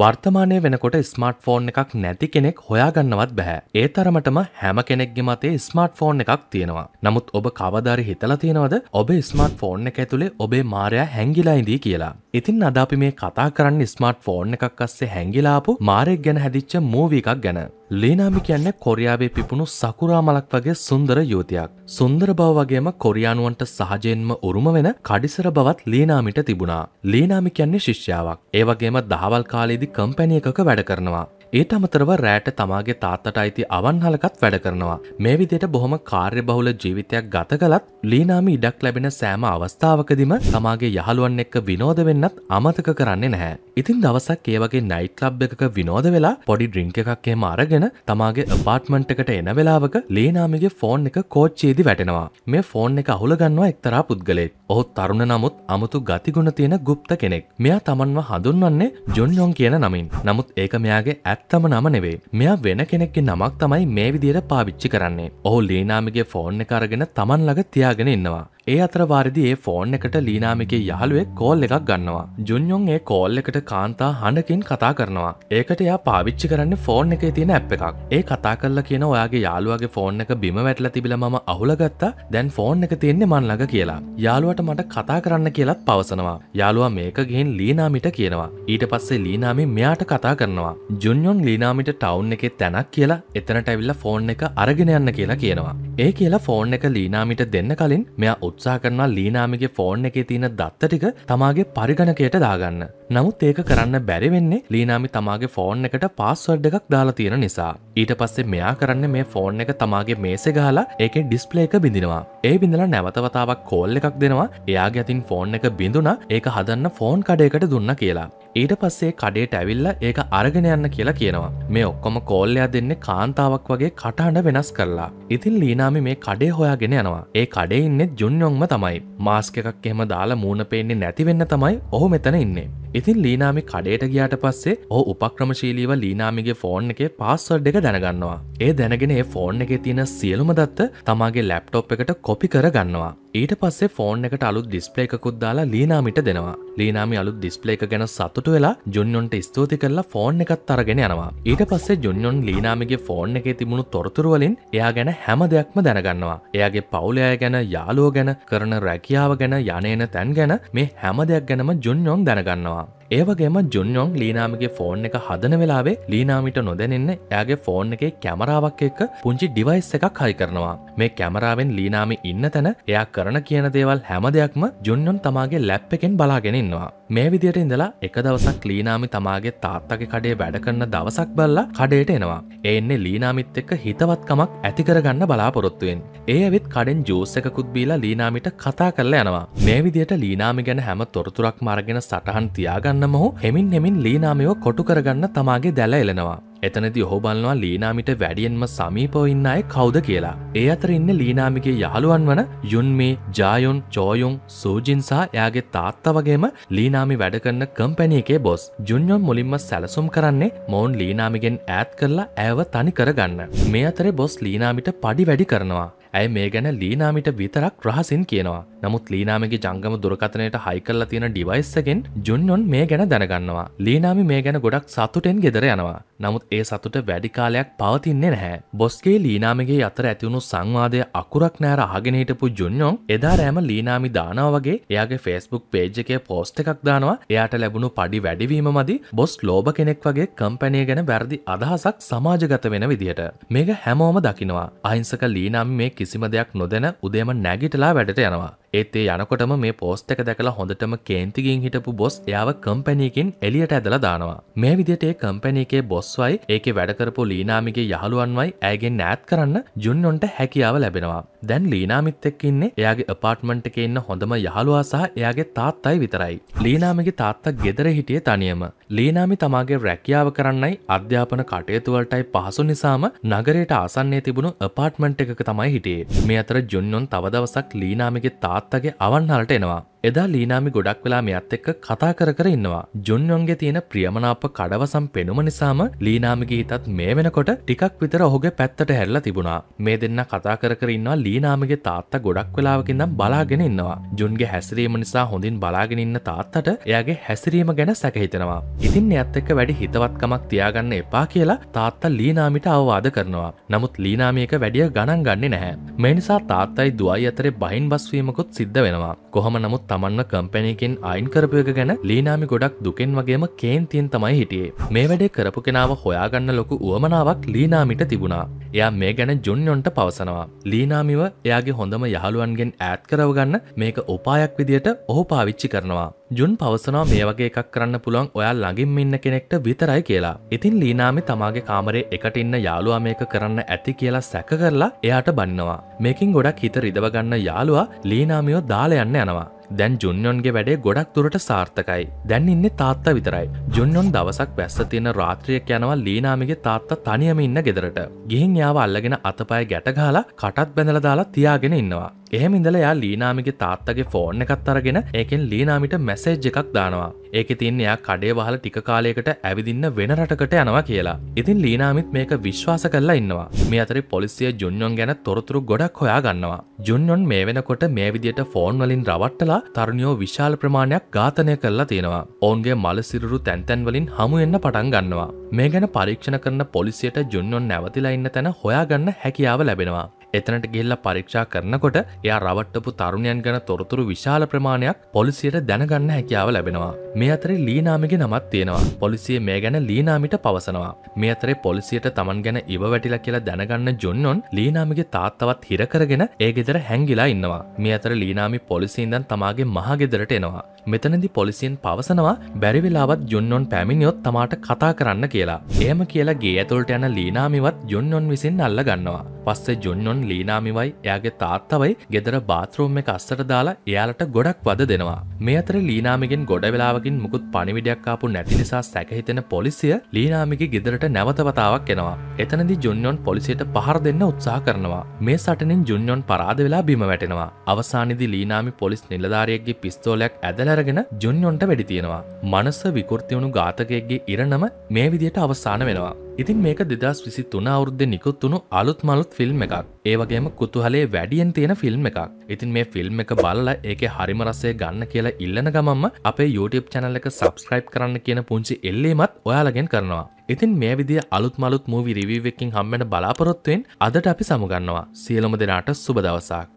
වර්තමානය වෙනකොට smart phone එකක් නැති කෙනෙක් හොයාගන්නවත් බැහැ. ඒ තරමටම හැම කෙනෙක්ගේ මතේ ස්මර්ට් ෆෝන් එකක් තියෙනවා. නමුත් ඔබ කවදාරි හිතලා තියෙනවද ඔබේ ස්මර්ට් ෆෝන් එක ඇතුලේ ඔබේ මාරයා හැංගිලා ඉඳී කියලා. ඉතින් අද අපි මේ කතා කරන්නේ ස්මර්ට් ෆෝන් එකක් අස්සේ හැංගිලාපු මාරයෙක් ගැන හැදිච්ච මූවී එකක් ගැන. ලීනාමි කියන්නේ කොරියාවේ පිපුණු සකුරා මලක් වගේ සුන්දර යුවතියක්. සුන්දර බව වගේම කොරියානුවන්ට සහජයෙන්ම උරුම වෙන කඩිසර බවත් ලීනාමිට තිබුණා. ලීනාමි කියන්නේ ශිෂ්‍යාවක්. ඒ වගේම දහවල් කාලයේදී කම්පැනි එකක වැඩ කරනවා. ඒට අමතරව රෑට තමාගේ තාත්තට අයිති අවන්හලකත් වැඩ කරනවා. මේ විදියට බොහොම කාර්ය බහුල ජීවිතයක් ගත කළත් ලීනාම ඉඩක් ලැබෙන සෑම අවස්ථාවකදිම තමාගේ යහළුවන් එක්ක විනෝද වෙන්නත් අමතක කරන්නේ නැහැ. ඉතින් දවසක් ඒ වගේ නයිට් ලබ් එකක විනෝද වෙලා පොඩි ඩ්‍රිංක එකක් එහෙම අරගෙන තමාගේ අපාර්ට්මන්ට් එකට එන වෙලාවක ලීනාමිගේ ෆෝන් එක කෝච්චේදි වැටෙනවා. මේ ෆෝන් එක අහුලගන්නවා එක්තරා පුද්ගලෙක්. ඔහු තරුණ නමුත් අමුතු ගතිගුණ තියෙන ගුප්ත කෙනෙක්. මෙයා තමන්ව හඳුන්වන්නේ ජොන්යොන් කියන නමින්. නමුත් ඒක මෙයාගේ ඇත්තම නම නෙවේ. මෙයා වෙන කෙනෙක්ගේ නමක් තමයි මේ විදියට පාවිච්චි කරන්නේ. ඔහු ලීනාමිගේ ෆෝන් එක අරගෙන තමන් ළඟ තියාගෙන ඉන්නවා. ඒ අතර වාරිදි ඒ ෆෝන් එකට ලීනාමිකේ යහළුවේ කෝල් එකක් ගන්නවා. ජුන්යොන් ඒ කෝල් එකට කාන්තා හඬකින් කතා කරනවා. ඒකට එයා පාවිච්චි කරන්නේ ෆෝන් එකේ තියෙන ඇප් එකක්. ඒ කතා කරලා කියන ඔයාගේ යාළුවාගේ ෆෝන් එක බිම වැටලා තිබිලා මම අහුලගත්තා. දැන් ෆෝන් එක තියෙන්නේ මන් ළඟ කියලා. යාළුවට මට කතා කරන්න කියලත් පවසනවා. යාළුවා මේක ගිහින් ලීනාමිට කියනවා. ඊට පස්සේ ලීනාමි මෙයාට කතා කරනවා. ජුන්යොන් ලීනාමිට ටවුන් එකේ තැනක් කියලා එතනට ඇවිල්ලා ෆෝන් එක අරගෙන යන්න කියලා කියනවා. ඒ කියලා ෆෝන් එක ලීනාමිට දෙන්න කලින් මෙයා උත් උත්සා කරනවා ලීනාමගේ ෆෝන් එකේ තියෙන දත්ත ටික තමාගේ පරිගණකයට දාගන්න. නමුත් ඒක කරන්න බැරි වෙන්නේ ලීනාමි තමාගේ ෆෝන් එකට පාස්වර්ඩ් එකක් දාලා තියෙන නිසා. ඊට පස්සේ මෙයා කරන්න මේ ෆෝන් එක තමාගේ මේසේ ගහලා ඒකෙන් ඩිස්ප්ලේ එක බිඳිනවා. ඒ බිඳලා නැවතවතාවක් කෝල් එකක් දෙනවා. එයාගේ අතින් ෆෝන් එක බිඳුණා. ඒක හදන්න ෆෝන් කඩේකට දුන්න කියලා. ඊට පස්සේ කඩේට ඇවිල්ල ඒක අරගෙන යන්න කියලා කියනවා මේ ඔක්කොම කෝල්ලයා දෙන්නේ කාන්තාවක් වගේ කටහඬ වෙනස් කරලා ඉතින් ලීනාමි මේ කඩේ හොයාගෙන යනවා ඒ කඩේ ඉන්න ජුන්යොන්ම තමයි මාස්ක එකක් එහෙම දාලා මූුණ පේන්නේ නැතිවෙන්න තමයි ඔහු මෙතන ඉන්නේ ඉතින් ලීනාමි කඩේට ගියාට පස්සේ ඕ උපක්‍රමශීලීව ලීනාමිගේ ෆෝන් එක පාස්සඩ් එක දැනගන්නවා ඒ දැනගෙන ඒ ෆෝන් එක තියෙන සියලුම දත්ත තමාගේ ලැප්ටොප් එකට කොපි කර ගන්නවා ඊට පස්සේ ෆෝන් එකට අලුත් ඩිස්ප්ලේ එකකුත් දාලා ලීනාමිට දෙනවා. ලීනාමි අලුත් ඩිස්ප්ලේ එක ගැන සතුටු වෙලා ජොන්යොන්ට ස්තුති කරලා ෆෝන් එකත් අරගෙන යනවා. ඊට පස්සේ ජොන්යොන් ලීනාමිගේ ෆෝන් එකේ තිබුණු තොරතුරු වලින් එයා ගැන හැම දෙයක්ම දැනගන්නවා. එයාගේ පවුලේ අය ගැන, යාළුවෝ ගැන, කරන රැකියාව ගැන, යන එන තැන් ගැන මේ හැම දෙයක් ගැනම ජොන්යොන් දැනගන්නවා. ඒවගේම ජුන්යොන් ලීනාමිගේ ෆෝන් එක හදන වෙලාවේ ලීනාමිට නොදැනන්න එයාගේ ෆෝන් එකේ කැමරාවක් එක්ක පුංචි ඩිවයිස් එකක් හරි කරනවා මේ කැමරාවෙන් ලීනාමි ඉන්න තැන එයා කරන කියන දේවල් හැම දෙයක්ම ජුන්යොන් තමාගේ ලැප් එකෙන් බලාගෙනන්නවා මේ විදියට ඉඳලා එක දවසක් ලීනාමි තමාගේ තාත්තගේ කඩේ වැඩ කරන දවසක් බල්ලා කඩේට එනවා. එන්නේ ලීනාමිත් එක්ක හිතවත්කමක් ඇති කරගන්න බලාපොරොත්තුවෙන්. ඒ ඇවිත් කඩෙන් ජෝස් එකකුත් බීලා ලීනාමිට කතා කරලා යනවා. මේ විදියට ලීනාමි ගැන හැම තොරතුරක් මාර්ගෙන සටහන් තියාගන්න කරගන්න මොහු හෙමින් හෙමින් ලීනාමයෝ කොටු කරගන්න තමාගේ දැල එලෙනවා. එතනති ඔහෝ බලන්නවා ලීනාමිට වැඩියෙන්ම සමීපව ඉන්න අය කවුද කියලා. ඒ අතර ඉන්න ලීනාමිගේ යහළුවන් වන යුන්මේ ජායොන් චෝයුන් සූජින් සහ එයාගේ තාත්තා වගේම ලීනාමි වැඩකරන කම්පැනි එකේ බොස් ජුන්යොන් මුලින්ම සැලසුම් කරන්නේ මොවුන් ලීනාමිගෙන් ඈත් කරලා ඇව තනි කරගන්න. මේ අතරේ බොස් ලීනාමිට පඩි වැඩි කරනවා. ඇය මේ ගැන ලීනාමිට විතරක් රහසින් කියනවා. නමුත් ලීනාමගේ ජංගම දුරකතනයට හයිකල්ලා තියෙන ඩිවයිස්සකෙන් ජුන්ොන් මේ ගැන දැනගන්නවා. ලීනාමි මේ ගැන ගොඩක් සතුටෙන් ගෙදර යනවා. නමුත් ඒ සතුට වැඩිකාලයක් පවතින්නේ නැහැ. බොස්ගේ ලීනාමගේ අතර ඇතිවුණු සංවාදය අකුරක් නෑර අහගෙනහිටපු ජුන්යොන් එදා රෑම ලීනාමි දානාව වගේ එයාගේ ෆෙස්බුක් පේජ් එකේ පෝස්ට් එකක් දානවා එයාට ලැබුණු පඩි වැඩිවීම මදි බොස් ලෝභ කෙනෙක් වගේ කම්පැනය ගැන වැරදි අදහසක් සමාජගත වෙන විදිහට. මේක හැමෝම දකිනවා. අහිංසක ලීනාමි මේ කිසිම දෙයක් නොදැන උදේම නැගිටලා වැඩට යනවා ඒත් ඒ යනකොටම මේ පෝස්ට් එක දැකලා හොඳටම කේන්තිගින් හිටපු බොස් එයාව කම්පැනීකින් එලියට ඇදලා දානවා. මේ විදිහට ඒ කම්පැනි එකේ බොස්වයි ඒකේ වැඩකරපු ලීනාමිගේ යහළුවන්වයි ඇයගෙන් ඈත් කරන්න ජුන්ඔන්ට හැකියාව ලැබෙනවා. දැන් ලීනාමිත් එක්ක ඉන්නේ එයාගේ අපාර්ට්මන්ට් එකේ ඉන්න හොඳම යහළුවා සහ එයාගේ තාත්තයි විතරයි. ලීනාමිගේ තාත්තා ගෙදර හිටියේ තනියම. ලීනාමි තමාගේ රැකියාව කරන්නයි අධ්‍යාපන කටයුතුවලටයි පහසු නිසාම නගරයට ආසන්නයේ තිබුණු අපාර්ට්මන්ට් එකක තමයි හිටියේ. මේ අතර ජුන්ඔන් තව දවසක් ලීනාමිගේ තාත්තා අත්තගේ අවන්හලට එනවා එදා ලීනාමි ගොඩක් වෙලා මෙයත් එක්ක කතා කර කර ඉන්නවා. ජොන්වන්ගේ තියෙන ප්‍රියමනාප කඩවසම් පෙනුම නිසාම ලීනාමිගේ හිතත් මේ වෙනකොට ටිකක් විතර ඔහුගේ පැත්තට හැරිලා තිබුණා. මේ දෙන්න කතා කර කර ඉන්නවා ලීනාමිගේ තාත්තා ගොඩක් වෙලාවකින් නම් බලාගෙන ඉන්නවා. ජොන්ගේ හැසිරීම නිසා හොඳින් බලාගෙන ඉන්න තාත්තට එයාගේ හැසිරීම ගැන සැකහිතෙනවා. ඉතින් එයත් එක්ක වැඩි හිතවත්කමක් තියාගන්න එපා කියලා තාත්තා ලීනාමිට අවවාද කරනවා. නමුත් ලීනාමියක වැඩිය ගණන් ගන්නේ නැහැ. මේ නිසා තාත්තයි දුවයි අතරේ බහින් බස්වීමකුත් සිද්ධ වෙනවා. කොහම නමුත් තමන්ව කම්පැනයකෙන් අයින් කරපයක ගැන ලීනාමි ගොඩක් දුකෙන් වගේම කේන්තියෙන් තමයි හිටියේ මේ වැඩේ කරපු කෙනාව හොයාගන්න ලොකු උවමනාවක් ලීනාමිට තිබුණා එයා මේ ගැන ජොන්යොන්ට පවසනවා ලීනාමිව එයාගේ හොඳම යහළුවන්ගෙන් ඈත් කරවගන්න මේක උපායක් විදියට ඔහු පාවිච්චි කරනවා ජුන් පවසනවා මේ වගේ එකක් කරන්න පුළුවන් ඔයා ළඟින් ඉන්න කෙනෙක්ට විතරයි කියලා. ඉතින් ලීනාමි තමාගේ කාමරේ එකට ඉන්න යාළුවා මේක කරන්න ඇති කියලා සැක කරලා එයාට බනිනවා. මේකින් ගොඩක් හිත රිදවගන්න යාළුවා ලීනාමියෝ දාලා යන්න යනවා. දැන් ජුන්යොන්ගේ වැඩේ ගොඩක් දුරට සාර්ථකයි දැන් ඉන්න තාත්තා විතරයි ජුන්යොන් දවසක් වැස්ස තියෙන රාත්‍රියක් යනවා ලීනාමිගේ තාත්තා තනියම ඉන්න ගෙදරට ගිහින් යාව අල්ලගෙන අතපය ගැටගහලා කටත් බැඳල දාලා තියාගෙන ඉන්නවා එහෙම ඉඳලා යා ලීනාමිගේ තාත්තගේ ෆෝන් එකත් අරගෙන ඒකෙන් ලීනාමිට මැසේජ් එකක් දානවා ඒක තින් එයා කඩේ වහල ටික කාලයකට ඇවිදින්න වෙන රටකට යනවා කියලා. ඉතින් ලීනාමිත් මේක විශ්වාස කරලා ඉන්නවා. මේ අතරේ පොලිසිය ජුන්යොන් ගැන තොරතුරු ගොඩක් හොයා ගන්නවා. ජුන්යොන් මේ වෙනකොට මේ විදියට ෆෝන් වලින් රවට්ටලා කරලා තරුණියෝ විශාල ප්‍රමාණයක් ඝාතනය කරලා තියෙනවා. ඔවුන්ගේ මලසිරුරු තැන්තැන්වලින් හමුවෙන්න පටන් ගන්නවා. මේ ගැන පරීක්ෂණ කරන පොලිසියට ජුන්වොන් නැවතිලා ඉන්න තැන හොයාගන්න හැකියාව ලැබෙනවා. එතනට ගෙල්ල පරීක්ෂා කරනකොට එයා රවට්ටපු තරුණයන් ගැන තොරතුරු විශාල ප්‍රමාණයක් පොලිසියට දැනගන්න හැකියාව ලැබෙනවා. මේ අතරේ ලීනාමිගේ නමත් තියෙනවා. පොලිසිය මේ ගැන ලීනාමිට පවසනවා. මේ අතරේ පොලිසියට තමන් ගැන ඉව වැටිලා කියලා දැනගන්න ජොන්නොන් ලීනාමිගේ තාත්තවත් හිර කරගෙන ඒ ගෙදර හැංගිලා ඉන්නවා. මේ අතර ලීනාමි පොලිසියෙන් දැන් තමාගේ මහගෙදරට එනවා. මෙතනදි පොලිසියෙන් පවසනවා බැරිවෙලාවත් ජොන්නොන් පැමිණියොත් තමාට කතා කරන්න කියලා. එහම කියලා ගේ ඇතුළට යන ලීනාමිවත් ජොන්නොන් විසින් අල්ල ගන්නවා. පස්සේ ජොන්නොන් ලීනාමිවයි එයාගේ තාත්තවයි ගෙදර බාත්‍රෝම් එක අස්සට දාලා එයාලට ගොඩක් වද දෙනවා. මේ අතර ලීනාමිගෙන් ගොඩ වෙලාවකින් මුකුත් පණිවිඩයක් ආපු නැති නිසා සැකහිතෙන පොලිසිය ලීනාමිගේ ගෙදරට නැවතවතාවක් එනවා. එතනදි ජොන්නොන් පොලිසියට පහර දෙන්න උත්සාහ කරනවා. මේ සටනින් ජුන්යොන් පරාද වෙලා බිම වැටෙනවා. අවසානිදි ලීනාමි පොලිස් නිලධාරියෙක්ගේ පිස්තෝලයක් ඇදලර අරගෙන ජොන්යොන්ට වැඩි තියෙනවා. මනස විකෘතිවුණු ඝාතකයෙක්ගේ ඉරණම මේ විදියට අවසාන වෙනවා. ඉතින් මේක දෙදස් විසි තුන අවුද්ධ නිකුත්තුුණු අලුත් මලුත් ෆිල්ම් එකක්. ඒවගේම කුතුහලේ වැඩියෙන් තියෙන ෆිල්ම් එකක්. ඉතින් මේ ෆිල්ම් එක බලලා ඒක හරිමරස්සේ ගන්න කියලා ඉල්ලන ගමම්ම අපේ YouTube චැනල් එක සබස්ක්‍රයිබ් කරන්න කියන පුංචි එල්ලීමත් ඔයාලගෙන් කරනවා. ඉතින් මේ විදි අලුත් මලුත් මූවි රිවීවකින් හම්මෙන බලාපොරොත්තුවෙන් අදට අපි සමුගන්නවා සියලොම දෙනාට සුබදවසාක්.